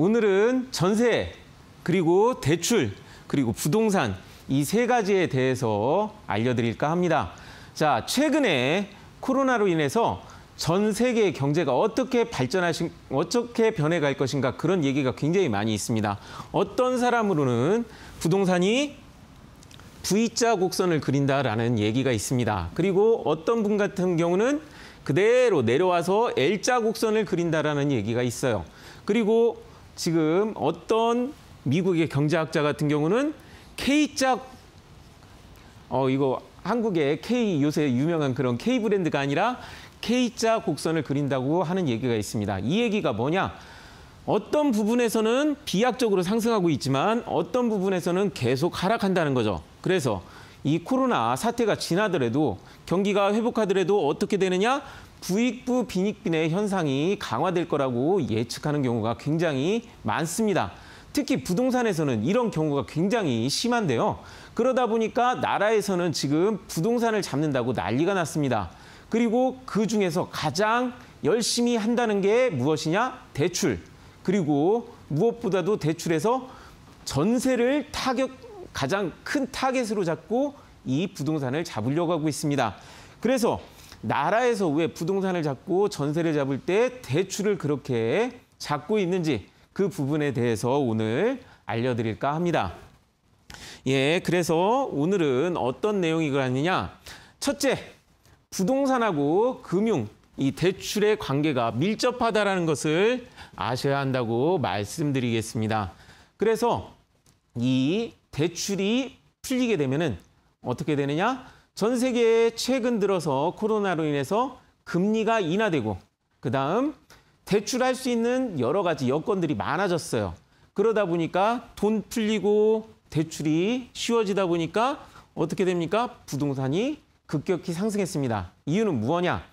오늘은 전세 그리고 대출 그리고 부동산 이 세 가지에 대해서 알려드릴까 합니다. 자, 최근에 코로나로 인해서 전 세계 경제가 어떻게 발전하 신, 어떻게 변해갈 것인가 그런 얘기가 굉장히 많이 있습니다. 어떤 사람으로는 부동산이 V자 곡선을 그린다라는 얘기가 있습니다. 그리고 어떤 분 같은 경우는 그대로 내려와서 L자 곡선을 그린다라는 얘기가 있어요. 그리고 지금 어떤 미국의 경제학자 같은 경우는 K짝 어 이거 한국의 K 요새 유명한 그런 K 브랜드가 아니라 K자 곡선을 그린다고 하는 얘기가 있습니다. 이 얘기가 뭐냐? 어떤 부분에서는 비약적으로 상승하고 있지만 어떤 부분에서는 계속 하락한다는 거죠. 그래서 이 코로나 사태가 지나더라도 경기가 회복하더라도 어떻게 되느냐? 부익부 빈익빈의 현상이 강화될 거라고 예측하는 경우가 굉장히 많습니다. 특히 부동산에서는 이런 경우가 굉장히 심한데요. 그러다 보니까 나라에서는 지금 부동산을 잡는다고 난리가 났습니다. 그리고 그 중에서 가장 열심히 한다는 게 무엇이냐? 대출. 그리고 무엇보다도 대출에서 전세를 타격, 가장 큰 타겟으로 잡고 이 부동산을 잡으려고 하고 있습니다. 그래서 나라에서 왜 부동산을 잡고 전세를 잡을 때 대출을 그렇게 잡고 있는지 그 부분에 대해서 오늘 알려드릴까 합니다. 예, 그래서 오늘은 어떤 내용이거느냐 첫째, 부동산하고 금융, 이 대출의 관계가 밀접하다라는 것을 아셔야 한다고 말씀드리겠습니다. 그래서 이 대출이 풀리게 되면은 어떻게 되느냐? 전 세계에 최근 들어서 코로나로 인해서 금리가 인하되고 그다음 대출할 수 있는 여러 가지 여건들이 많아졌어요. 그러다 보니까 돈 풀리고 대출이 쉬워지다 보니까 어떻게 됩니까? 부동산이 급격히 상승했습니다. 이유는 무엇냐?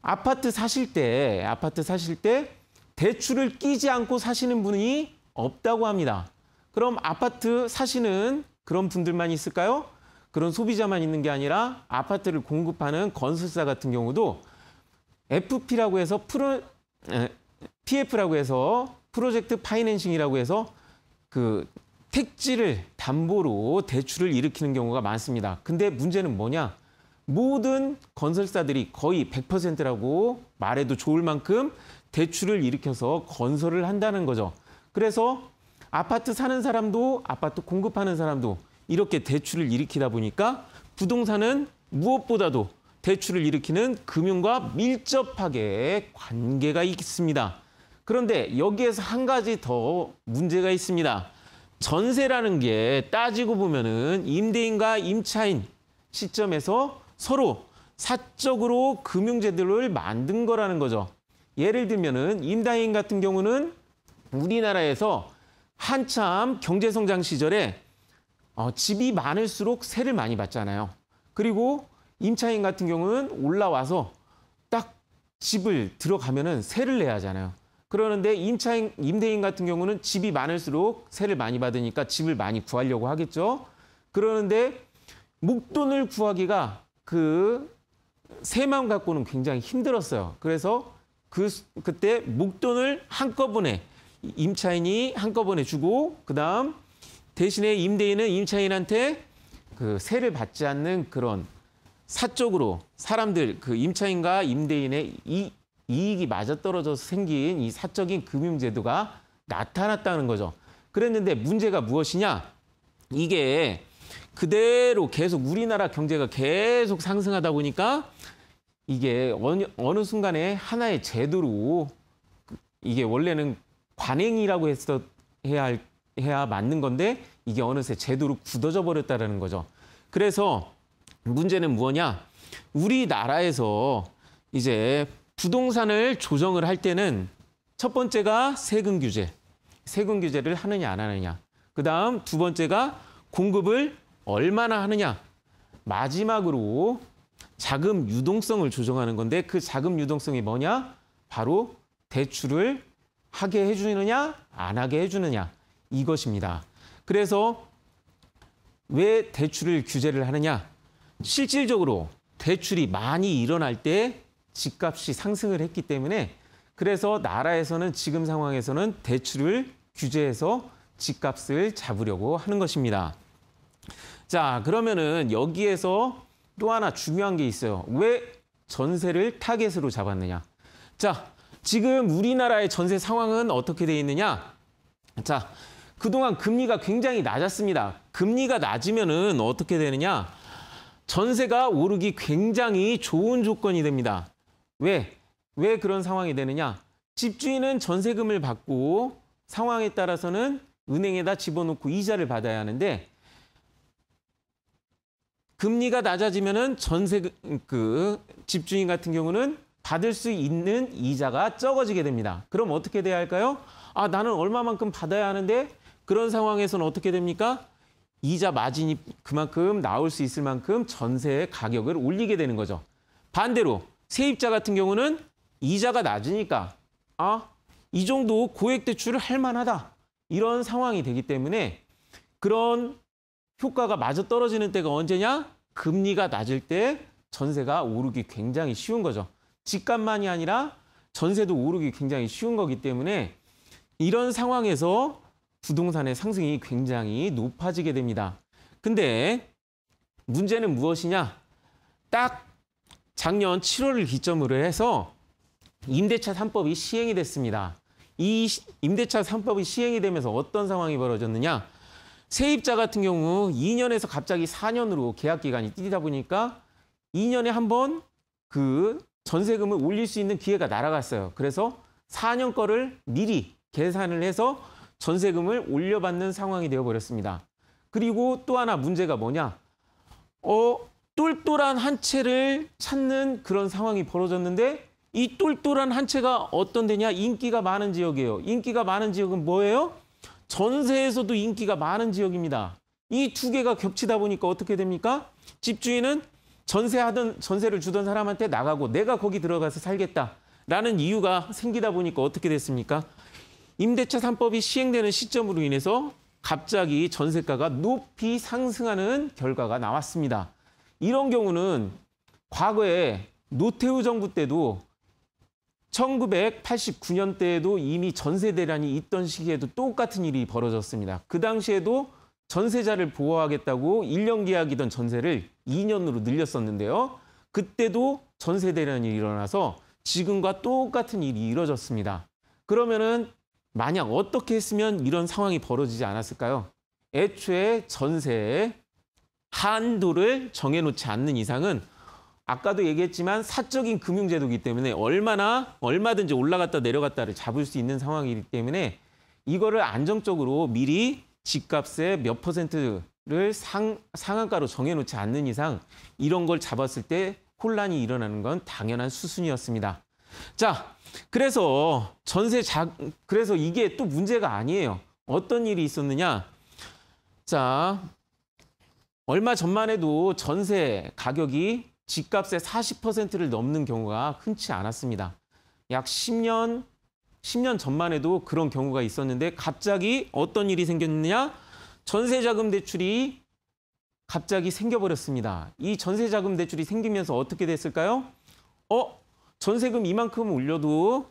아파트 사실 때 아파트 사실 때 대출을 끼지 않고 사시는 분이 없다고 합니다. 그럼 아파트 사시는 그런 분들만 있을까요? 그런 소비자만 있는 게 아니라 아파트를 공급하는 건설사 같은 경우도 FP라고 해서 프로 PF라고 해서 프로젝트 파이낸싱이라고 해서 그 택지를 담보로 대출을 일으키는 경우가 많습니다. 근데 문제는 뭐냐? 모든 건설사들이 거의 100%라고 말해도 좋을 만큼 대출을 일으켜서 건설을 한다는 거죠. 그래서 아파트 사는 사람도 아파트 공급하는 사람도 이렇게 대출을 일으키다 보니까 부동산은 무엇보다도 대출을 일으키는 금융과 밀접하게 관계가 있습니다. 그런데 여기에서 한 가지 더 문제가 있습니다. 전세라는 게 따지고 보면은 임대인과 임차인 시점에서 서로 사적으로 금융제도를 만든 거라는 거죠. 예를 들면은 임대인 같은 경우는 우리나라에서 한참 경제성장 시절에 어, 집이 많을수록 세를 많이 받잖아요. 그리고 임차인 같은 경우는 올라와서 딱 집을 들어가면은 세를 내야 하잖아요. 그러는데 임차인 임대인 같은 경우는 집이 많을수록 세를 많이 받으니까 집을 많이 구하려고 하겠죠. 그러는데 목돈을 구하기가 그 세만 갖고는 굉장히 힘들었어요. 그래서 그 그때 목돈을 한꺼번에 임차인이 한꺼번에 주고 그다음 대신에 임대인은 임차인한테 그 세를 받지 않는 그런 사적으로 사람들 그 임차인과 임대인의 이, 이익이 맞아떨어져서 생긴 이 사적인 금융제도가 나타났다는 거죠. 그랬는데 문제가 무엇이냐? 이게 그대로 계속 우리나라 경제가 계속 상승하다 보니까 이게 어느, 어느 순간에 하나의 제도로 이게 원래는 관행이라고 했어 해야 할 해야 맞는 건데 이게 어느새 제도로 굳어져 버렸다라는 거죠. 그래서 문제는 뭐냐 우리나라에서 이제 부동산을 조정을 할 때는 첫 번째가 세금 규제. 세금 규제를 하느냐 안 하느냐. 그다음 두 번째가 공급을 얼마나 하느냐. 마지막으로 자금 유동성을 조정하는 건데 그 자금 유동성이 뭐냐? 바로 대출을 하게 해주느냐 안 하게 해주느냐. 이것입니다. 그래서 왜 대출을 규제를 하느냐? 실질적으로 대출이 많이 일어날 때 집값이 상승을 했기 때문에 그래서 나라에서는 지금 상황에서는 대출을 규제해서 집값을 잡으려고 하는 것입니다. 자, 그러면은 여기에서 또 하나 중요한 게 있어요. 왜 전세를 타겟으로 잡았느냐? 자, 지금 우리나라의 전세 상황은 어떻게 돼 있느냐? 자, 그동안 금리가 굉장히 낮았습니다. 금리가 낮으면은 어떻게 되느냐? 전세가 오르기 굉장히 좋은 조건이 됩니다. 왜? 왜 그런 상황이 되느냐? 집주인은 전세금을 받고 상황에 따라서는 은행에다 집어넣고 이자를 받아야 하는데 금리가 낮아지면은 전세 그 집주인 같은 경우는 받을 수 있는 이자가 적어지게 됩니다. 그럼 어떻게 돼야 할까요? 아, 나는 얼마만큼 받아야 하는데 그런 상황에서는 어떻게 됩니까? 이자 마진이 그만큼 나올 수 있을 만큼 전세의 가격을 올리게 되는 거죠. 반대로 세입자 같은 경우는 이자가 낮으니까 아, 이 정도 고액 대출을 할 만하다. 이런 상황이 되기 때문에 그런 효과가 마저 떨어지는 때가 언제냐? 금리가 낮을 때 전세가 오르기 굉장히 쉬운 거죠. 집값만이 아니라 전세도 오르기 굉장히 쉬운 거기 때문에 이런 상황에서 부동산의 상승이 굉장히 높아지게 됩니다. 근데 문제는 무엇이냐? 딱 작년 7월을 기점으로 해서 임대차 3법이 시행이 됐습니다. 이 임대차 3법이 시행이 되면서 어떤 상황이 벌어졌느냐? 세입자 같은 경우 2년에서 갑자기 4년으로 계약 기간이 뛰다 보니까 2년에 한 번 그 전세금을 올릴 수 있는 기회가 날아갔어요. 그래서 4년 거를 미리 계산을 해서 전세금을 올려받는 상황이 되어버렸습니다. 그리고 또 하나 문제가 뭐냐? 어, 똘똘한 한 채를 찾는 그런 상황이 벌어졌는데 이 똘똘한 한 채가 어떤 데냐? 인기가 많은 지역이에요. 인기가 많은 지역은 뭐예요? 전세에서도 인기가 많은 지역입니다. 이 두 개가 겹치다 보니까 어떻게 됩니까? 집주인은 전세하던 전세를 주던 사람한테 나가고 내가 거기 들어가서 살겠다라는 이유가 생기다 보니까 어떻게 됐습니까? 임대차 3법이 시행되는 시점으로 인해서 갑자기 전세가가 높이 상승하는 결과가 나왔습니다. 이런 경우는 과거에 노태우 정부 때도 1989년 때에도 이미 전세 대란이 있던 시기에도 똑같은 일이 벌어졌습니다. 그 당시에도 전세자를 보호하겠다고 1년 계약이던 전세를 2년으로 늘렸었는데요. 그때도 전세 대란이 일어나서 지금과 똑같은 일이 이뤄졌습니다. 그러면은 만약 어떻게 했으면 이런 상황이 벌어지지 않았을까요? 애초에 전세에 한도를 정해놓지 않는 이상은 아까도 얘기했지만 사적인 금융제도이기 때문에 얼마나 얼마든지 올라갔다 내려갔다를 잡을 수 있는 상황이기 때문에 이거를 안정적으로 미리 집값의 몇 퍼센트를 상, 상한가로 정해놓지 않는 이상 이런 걸 잡았을 때 혼란이 일어나는 건 당연한 수순이었습니다. 자, 그래서 전세 자 그래서 이게 또 문제가 아니에요. 어떤 일이 있었느냐? 자, 얼마 전만 해도 전세 가격이 집값의 40%를 넘는 경우가 흔치 않았습니다. 약 10년 10년 전만 해도 그런 경우가 있었는데 갑자기 어떤 일이 생겼느냐? 전세자금 대출이 갑자기 생겨버렸습니다. 이 전세자금 대출이 생기면서 어떻게 됐을까요? 어? 전세금 이만큼 올려도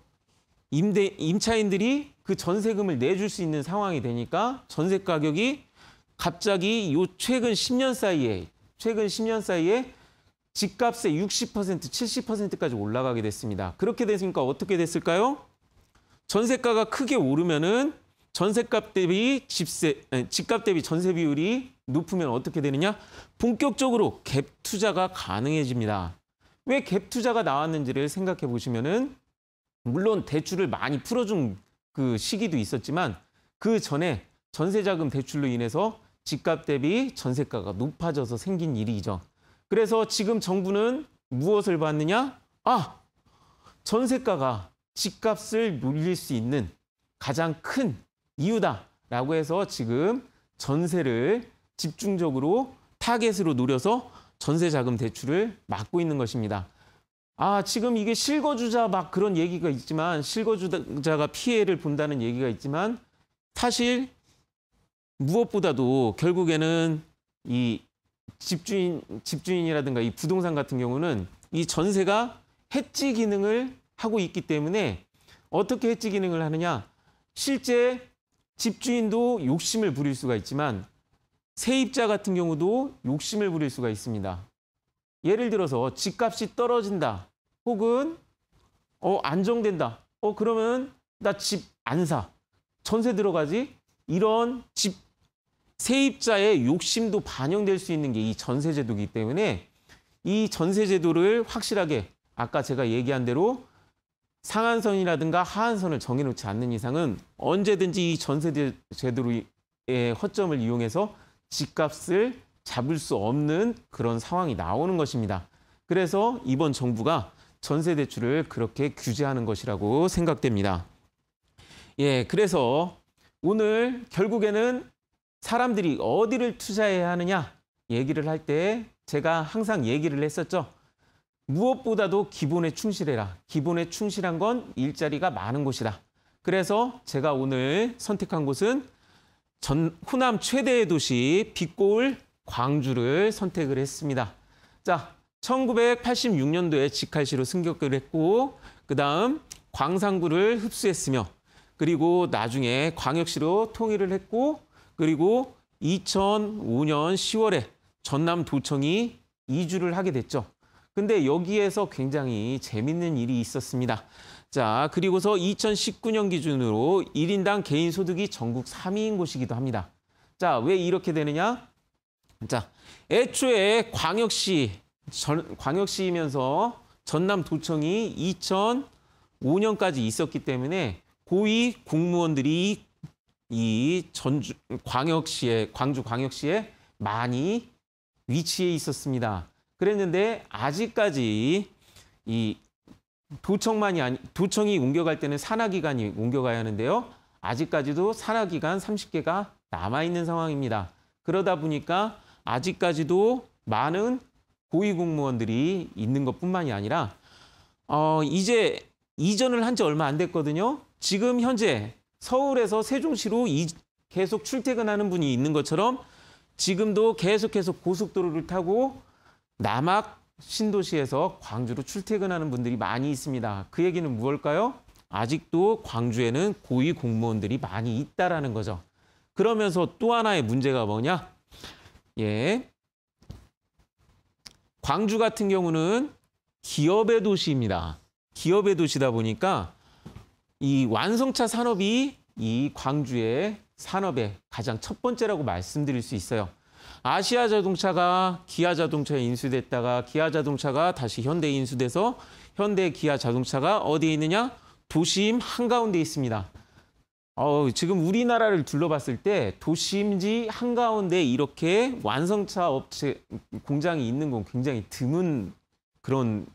임대, 임차인들이 그 전세금을 내줄 수 있는 상황이 되니까 전세 가격이 갑자기 요 최근 10년 사이에 최근 10년 사이에 집값의 60%, 70%까지 올라가게 됐습니다. 그렇게 됐으니까 어떻게 됐을까요? 전세가가 크게 오르면은 전세값 대비 집세 집값 대비 전세 비율이 높으면 어떻게 되느냐? 본격적으로 갭 투자가 가능해집니다. 왜갭 투자가 나왔는지를 생각해 보시면은 물론 대출을 많이 풀어준 그 시기도 있었지만 그 전에 전세자금 대출로 인해서 집값 대비 전세가가 높아져서 생긴 일이죠. 그래서 지금 정부는 무엇을 봤느냐? 아, 전세가가 집값을 물릴수 있는 가장 큰 이유다라고 해서 지금 전세를 집중적으로 타겟으로 노려서 전세자금 대출을 막고 있는 것입니다. 아, 지금 이게 실거주자 막 그런 얘기가 있지만 실거주자가 피해를 본다는 얘기가 있지만 사실 무엇보다도 결국에는 이 집주인 집주인이라든가 이 부동산 같은 경우는 이 전세가 해지 기능을 하고 있기 때문에 어떻게 해지 기능을 하느냐? 실제 집주인도 욕심을 부릴 수가 있지만 세입자 같은 경우도 욕심을 부릴 수가 있습니다. 예를 들어서 집값이 떨어진다. 혹은 어 안정된다. 어 그러면 나 집 안 사. 전세 들어가지. 이런 집 세입자의 욕심도 반영될 수 있는 게 이 전세 제도이기 때문에 이 전세 제도를 확실하게 아까 제가 얘기한 대로 상한선이라든가 하한선을 정해놓지 않는 이상은 언제든지 이 전세 제도의 허점을 이용해서 집값을 잡을 수 없는 그런 상황이 나오는 것입니다. 그래서 이번 정부가 전세 대출을 그렇게 규제하는 것이라고 생각됩니다. 예, 그래서 오늘 결국에는 사람들이 어디를 투자해야 하느냐 얘기를 할 때 제가 항상 얘기를 했었죠. 무엇보다도 기본에 충실해라. 기본에 충실한 건 일자리가 많은 곳이다. 그래서 제가 오늘 선택한 곳은 전 호남 최대의 도시 빛고을 광주를 선택을 했습니다. 자, 1986년도에 직할시로 승격을 했고 그다음 광산구를 흡수했으며 그리고 나중에 광역시로 통일을 했고 그리고 2005년 10월에 전남도청이 이주를 하게 됐죠. 근데 여기에서 굉장히 재밌는 일이 있었습니다. 자, 그리고서 2019년 기준으로 1인당 개인 소득이 전국 3위인 곳이기도 합니다. 자, 왜 이렇게 되느냐? 자, 애초에 광역시, 전, 광역시이면서 전남도청이 2005년까지 있었기 때문에 고위 공무원들이 이 전주 광역시에 광주 광역시에 많이 위치해 있었습니다. 그랬는데 아직까지 이 도청만이 아니 도청이 옮겨갈 때는 산하기관이 옮겨가야 하는데요. 아직까지도 산하기관 30개가 남아 있는 상황입니다. 그러다 보니까 아직까지도 많은 고위공무원들이 있는 것뿐만이 아니라 어, 이제 이전을 한 지 얼마 안 됐거든요. 지금 현재 서울에서 세종시로 이, 계속 출퇴근하는 분이 있는 것처럼 지금도 계속해서 고속도로를 타고 남학 신도시에서 광주로 출퇴근하는 분들이 많이 있습니다. 그 얘기는 무엇일까요? 아직도 광주에는 고위 공무원들이 많이 있다라는 거죠. 그러면서 또 하나의 문제가 뭐냐? 예. 광주 같은 경우는 기업의 도시입니다. 기업의 도시다 보니까 이 완성차 산업이 이 광주의 산업의 가장 첫 번째라고 말씀드릴 수 있어요. 아시아 자동차가 기아 자동차에 인수됐다가 기아 자동차가 다시 현대에 인수돼서 현대 기아 자동차가 어디에 있느냐? 도심 한가운데 있습니다. 어, 지금 우리나라를 둘러봤을 때 도심지 한가운데 이렇게 완성차 업체 공장이 있는 건 굉장히 드문 그런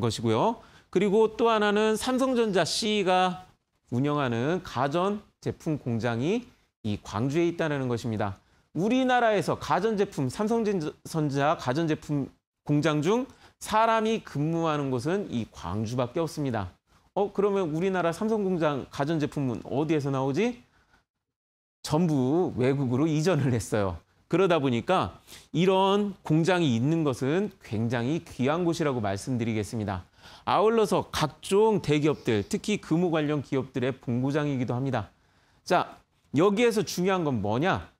것이고요. 그리고 또 하나는 삼성전자 CE가 운영하는 가전 제품 공장이 이 광주에 있다는 것입니다. 우리나라에서 가전제품, 삼성전자 가전제품 공장 중 사람이 근무하는 곳은 이 광주밖에 없습니다. 어 그러면 우리나라 삼성 공장 가전제품은 어디에서 나오지? 전부 외국으로 이전을 했어요. 그러다 보니까 이런 공장이 있는 것은 굉장히 귀한 곳이라고 말씀드리겠습니다. 아울러서 각종 대기업들, 특히 금호 관련 기업들의 본고장이기도 합니다. 자, 여기에서 중요한 건 뭐냐?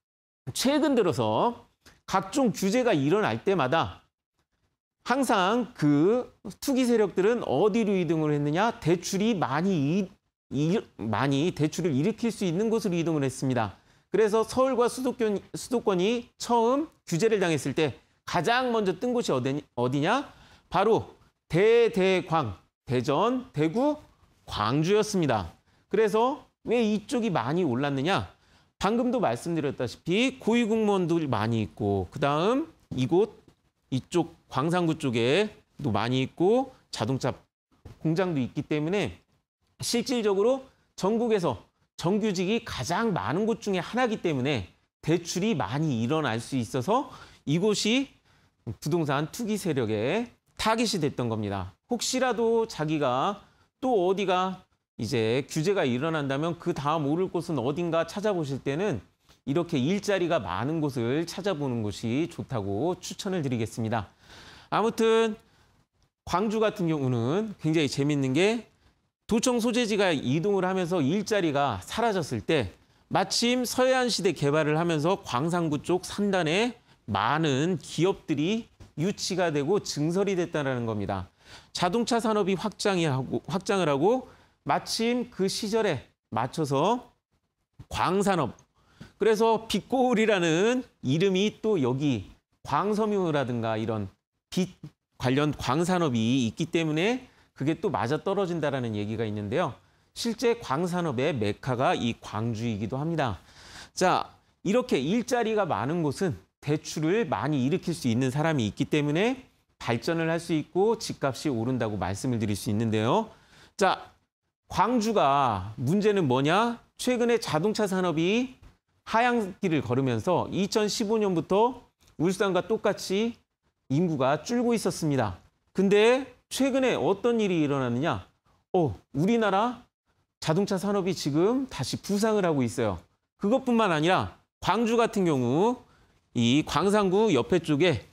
최근 들어서 각종 규제가 일어날 때마다 항상 그 투기 세력들은 어디로 이동을 했느냐? 대출이 많이 이, 이, 많이 대출을 일으킬 수 있는 곳으로 이동을 했습니다. 그래서 서울과 수도권, 수도권이 처음 규제를 당했을 때 가장 먼저 뜬 곳이 어디, 냐 바로 대대광, 대전, 대구, 광주였습니다. 그래서 왜 이쪽이 많이 올랐느냐? 방금도 말씀드렸다시피 고위공무원들 많이 있고 그다음 이곳 이쪽 광산구 쪽에도 많이 있고 자동차 공장도 있기 때문에 실질적으로 전국에서 정규직이 가장 많은 곳 중에 하나이기 때문에 대출이 많이 일어날 수 있어서 이곳이 부동산 투기 세력의 타깃이 됐던 겁니다. 혹시라도 자기가 또 어디가 이제 규제가 일어난다면 그 다음 오를 곳은 어딘가 찾아보실 때는 이렇게 일자리가 많은 곳을 찾아보는 것이 좋다고 추천을 드리겠습니다. 아무튼 광주 같은 경우는 굉장히 재밌는 게 도청 소재지가 이동을 하면서 일자리가 사라졌을 때 마침 서해안시대 개발을 하면서 광산구 쪽 산단에 많은 기업들이 유치가 되고 증설이 됐다는 겁니다. 자동차 산업이 확장이 하고, 확장을 하고 마침 그 시절에 맞춰서 광산업. 그래서 빛고을이라는 이름이 또 여기 광섬유라든가 이런 빛 관련 광산업이 있기 때문에 그게 또 맞아떨어진다라는 얘기가 있는데요. 실제 광산업의 메카가 이 광주이기도 합니다. 자, 이렇게 일자리가 많은 곳은 대출을 많이 일으킬 수 있는 사람이 있기 때문에 발전을 할 수 있고 집값이 오른다고 말씀을 드릴 수 있는데요. 자, 광주가 문제는 뭐냐? 최근에 자동차 산업이 하향길을 걸으면서 2015년부터 울산과 똑같이 인구가 줄고 있었습니다. 근데 최근에 어떤 일이 일어났느냐 어, 우리나라 자동차 산업이 지금 다시 부상을 하고 있어요. 그것뿐만 아니라 광주 같은 경우 이 광산구 옆에 쪽에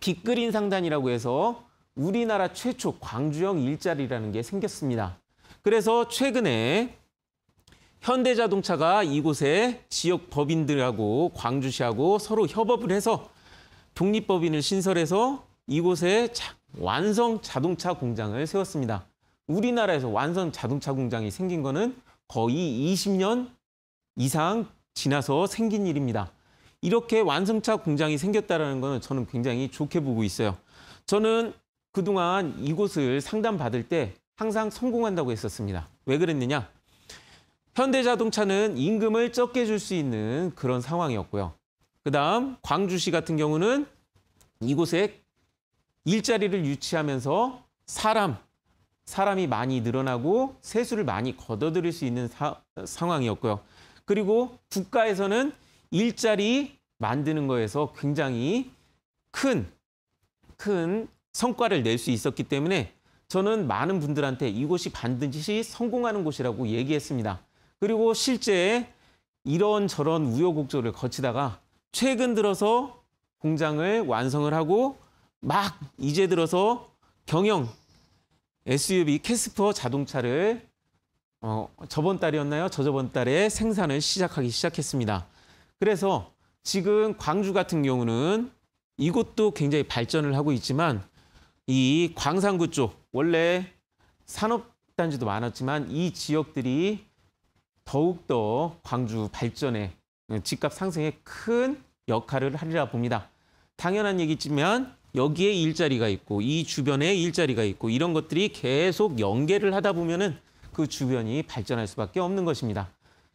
빅그린 상단이라고 해서 우리나라 최초 광주형 일자리라는 게 생겼습니다. 그래서 최근에 현대자동차가 이곳에 지역 법인들하고 광주시하고 서로 협업을 해서 독립법인을 신설해서 이곳에 완성 자동차 공장을 세웠습니다. 우리나라에서 완성 자동차 공장이 생긴 거는 거의 20년 이상 지나서 생긴 일입니다. 이렇게 완성차 공장이 생겼다는 거는 저는 굉장히 좋게 보고 있어요. 저는 그동안 이곳을 상담받을 때 항상 성공한다고 했었습니다. 왜 그랬느냐? 현대자동차는 임금을 적게 줄 수 있는 그런 상황이었고요. 그다음 광주시 같은 경우는 이곳에 일자리를 유치하면서 사람, 사람이 많이 늘어나고 세수를 많이 걷어들일 수 있는 사, 상황이었고요. 그리고 국가에서는 일자리 만드는 거에서 굉장히 큰, 큰 성과를 낼 수 있었기 때문에 저는 많은 분들한테 이곳이 반드시 성공하는 곳이라고 얘기했습니다. 그리고 실제 이런저런 우여곡절을 거치다가 최근 들어서 공장을 완성을 하고 막 이제 들어서 경영 SUV 캐스퍼 자동차를 어, 저번 달이었나요? 저저번 달에 생산을 시작하기 시작했습니다. 그래서 지금 광주 같은 경우는 이곳도 굉장히 발전을 하고 있지만 이 광산구 쪽 원래 산업단지도 많았지만 이 지역들이 더욱더 광주 발전에 집값 상승에 큰 역할을 하리라 봅니다. 당연한 얘기지만 여기에 일자리가 있고 이 주변에 일자리가 있고 이런 것들이 계속 연계를 하다 보면은 그 주변이 발전할 수밖에 없는 것입니다.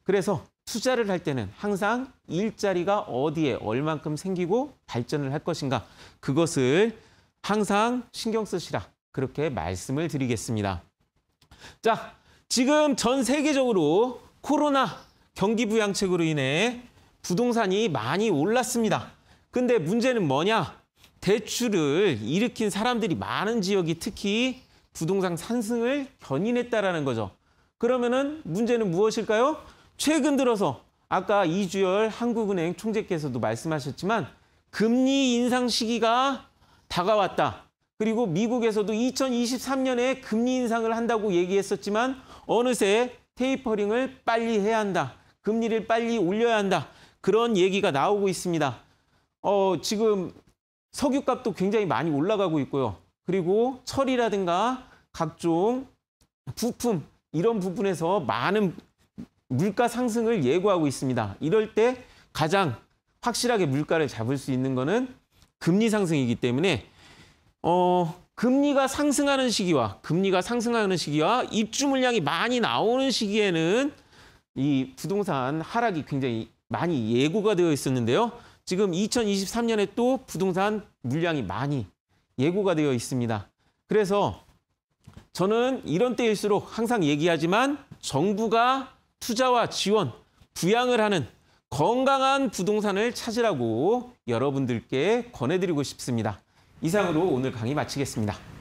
그래서 투자를 할 때는 항상 일자리가 어디에 얼만큼 생기고 발전을 할 것인가 그것을 항상 신경 쓰시라 그렇게 말씀을 드리겠습니다. 자, 지금 전 세계적으로 코로나 경기 부양책으로 인해 부동산이 많이 올랐습니다. 근데 문제는 뭐냐? 대출을 일으킨 사람들이 많은 지역이 특히 부동산 상승을 견인했다라는 거죠. 그러면은 문제는 무엇일까요? 최근 들어서 아까 이주열 한국은행 총재께서도 말씀하셨지만 금리 인상 시기가 다가왔다. 그리고 미국에서도 2023년에 금리 인상을 한다고 얘기했었지만 어느새 테이퍼링을 빨리 해야 한다. 금리를 빨리 올려야 한다. 그런 얘기가 나오고 있습니다. 어, 지금 석유값도 굉장히 많이 올라가고 있고요. 그리고 철이라든가 각종 부품 이런 부분에서 많은 물가 상승을 예고하고 있습니다. 이럴 때 가장 확실하게 물가를 잡을 수 있는 것은 금리 상승이기 때문에 어, 금리가 상승하는 시기와 금리가 상승하는 시기와 입주 물량이 많이 나오는 시기에는 이 부동산 하락이 굉장히 많이 예고가 되어 있었는데요. 지금 2023년에 또 부동산 물량이 많이 예고가 되어 있습니다. 그래서 저는 이런 때일수록 항상 얘기하지만 정부가 투자와 지원, 부양을 하는 건강한 부동산을 찾으라고 여러분들께 권해드리고 싶습니다. 이상으로 오늘 강의 마치겠습니다.